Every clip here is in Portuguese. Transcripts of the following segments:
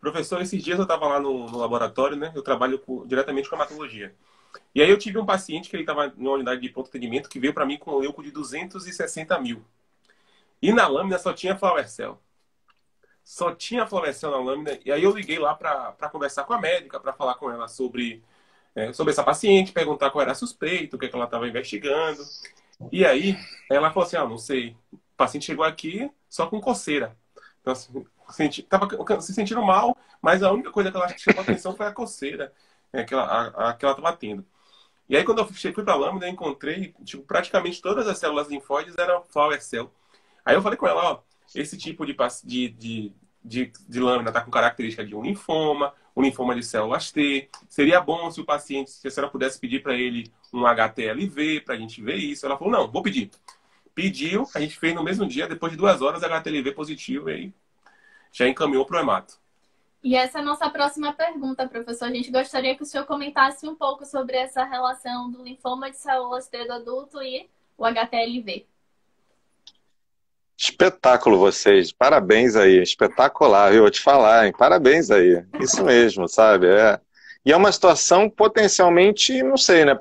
Professor, esses dias eu estava lá no, no, laboratório, né? Eu trabalho com, diretamente com hematologia. E aí eu tive um paciente que ele estava numa unidade de pronto atendimento que veio para mim com um leuco de 260 mil. E na lâmina só tinha flower cell. Só tinha flower cell na lâmina. E aí eu liguei lá para conversar com a médica, para falar com ela sobre, é, sobre essa paciente, perguntar qual era suspeito, o que, é que ela estava investigando. E aí ela falou assim, ah, não sei. O paciente chegou aqui só com coceira. Então, assim, senti, tava se sentindo mal, mas a única coisa que ela chamou atenção foi a coceira né, que, ela, a, a, que ela tava tendo. E aí, quando eu fui para a lâmina, eu encontrei, tipo, praticamente todas as células linfóides eram flower cell. Aí eu falei com ela, ó, esse tipo de, de, de, de, de lâmina tá com característica de um linfoma, um linfoma de células T. Seria bom se o paciente, se a senhora pudesse pedir para ele um HTLV, para a gente ver isso. Ela falou, não, vou pedir. Pediu, a gente fez no mesmo dia, depois de duas horas, HTLV positivo, e aí já encaminhou para o EMATO. E essa é a nossa próxima pergunta, professor. A gente gostaria que o senhor comentasse um pouco sobre essa relação do linfoma de célula cedo adulto e o HTLV. Espetáculo vocês, parabéns aí, espetacular, eu vou te falar, hein? parabéns aí, isso mesmo, sabe? É. E é uma situação potencialmente, não sei, né?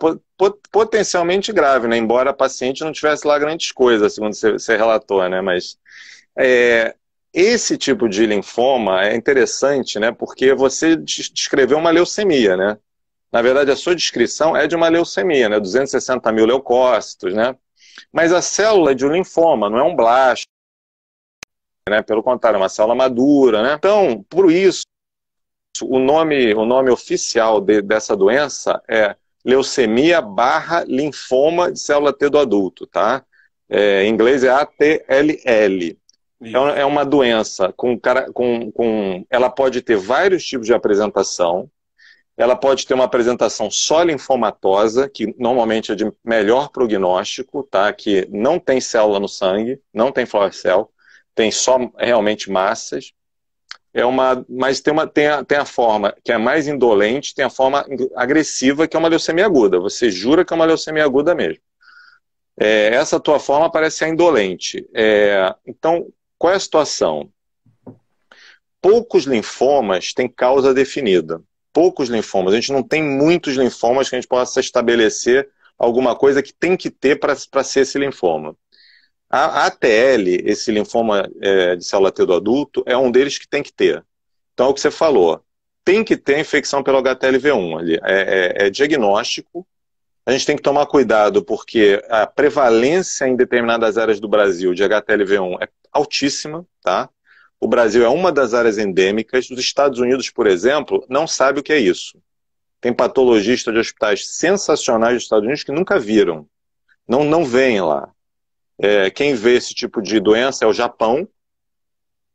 Potencialmente grave, né? Embora a paciente não tivesse lá grandes coisas, segundo você relatou, né? Mas é, esse tipo de linfoma é interessante, né? Porque você descreveu uma leucemia, né? Na verdade, a sua descrição é de uma leucemia, né? 260 mil leucócitos, né? Mas a célula é de um linfoma, não é um blasto, né? Pelo contrário, é uma célula madura, né? Então, por isso, o nome, o nome oficial de, dessa doença é leucemia barra linfoma de célula T do adulto, tá? É, em inglês é ATLL. Então, é uma doença com, com, com. Ela pode ter vários tipos de apresentação. Ela pode ter uma apresentação só linfomatosa, que normalmente é de melhor prognóstico, tá? Que não tem célula no sangue, não tem flower cell, tem só realmente massas. É uma, mas tem, uma, tem, a, tem a forma que é mais indolente, tem a forma agressiva, que é uma leucemia aguda. Você jura que é uma leucemia aguda mesmo. É, essa tua forma parece ser indolente. É, então, qual é a situação? Poucos linfomas têm causa definida. Poucos linfomas. A gente não tem muitos linfomas que a gente possa estabelecer alguma coisa que tem que ter para ser esse linfoma. A ATL, esse linfoma é, de célula T do adulto, é um deles que tem que ter. Então, é o que você falou. Tem que ter infecção pelo HTLV1 ali. É, é, é diagnóstico, a gente tem que tomar cuidado, porque a prevalência em determinadas áreas do Brasil de HTLV1 é altíssima, tá? O Brasil é uma das áreas endêmicas. Os Estados Unidos, por exemplo, não sabe o que é isso. Tem patologistas de hospitais sensacionais dos Estados Unidos que nunca viram. Não, não veem lá. É, quem vê esse tipo de doença é o Japão,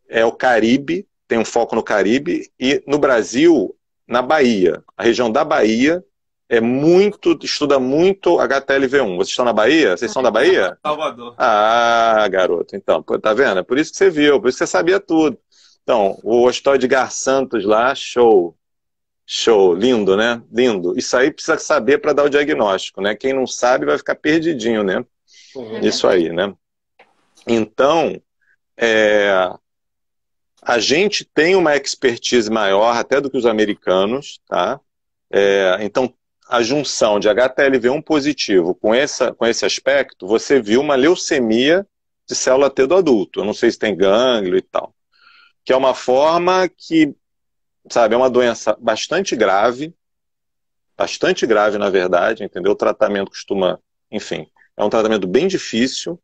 é o Caribe, tem um foco no Caribe, e no Brasil, na Bahia. A região da Bahia é muito, estuda muito HTLV1. Vocês estão na Bahia? Vocês são da Bahia? Salvador. Ah, garoto. Então, tá vendo? É por isso que você viu, por isso que você sabia tudo. Então, o Hospital Gar Santos lá, show. Show, lindo, né? Lindo. Isso aí precisa saber para dar o diagnóstico, né? Quem não sabe vai ficar perdidinho, né? Uhum. Isso aí, né? Então, é, a gente tem uma expertise maior até do que os americanos, tá? É, então, a junção de HTLV1 positivo com, essa, com esse aspecto, você viu uma leucemia de célula T do adulto. Eu não sei se tem gânglio e tal. Que é uma forma que, sabe, é uma doença bastante grave, bastante grave, na verdade, entendeu? O tratamento costuma, enfim, é um tratamento bem difícil.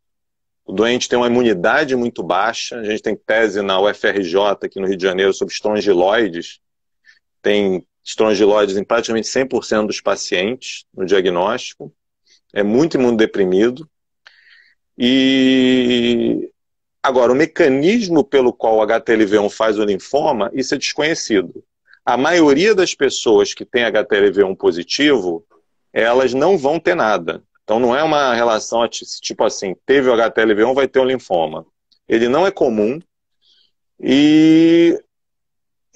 O doente tem uma imunidade muito baixa. A gente tem tese na UFRJ, aqui no Rio de Janeiro, sobre estrongiloides. Tem estrongiloides em praticamente 100% dos pacientes no diagnóstico, é muito imunodeprimido. E agora, o mecanismo pelo qual o HTLV1 faz o linfoma, isso é desconhecido. A maioria das pessoas que tem HTLV1 positivo, elas não vão ter nada. Então não é uma relação tipo assim, teve o HTLV1, vai ter o linfoma. Ele não é comum e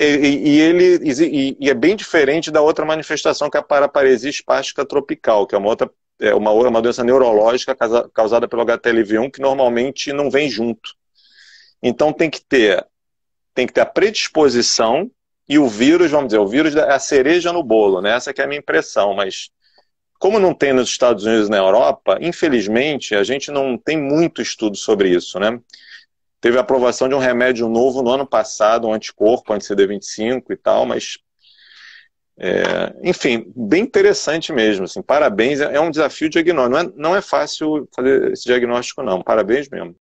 e, e, ele e, e, é bem diferente da outra manifestação que é a paraparesia espástica tropical, que é uma outra é uma, uma doença neurológica causada pelo HTLV1 que normalmente não vem junto. Então tem que ter tem que ter a predisposição e o vírus, vamos dizer, o vírus é a cereja no bolo, né? Essa é a minha impressão, mas como não tem nos Estados Unidos e na Europa, infelizmente a gente não tem muito estudo sobre isso, né? Teve a aprovação de um remédio novo no ano passado, um anticorpo, anti-CD25 e tal, mas. É, enfim, bem interessante mesmo. Assim, parabéns, é, é um desafio diagnóstico. Não é, não é fácil fazer esse diagnóstico, não. Parabéns mesmo.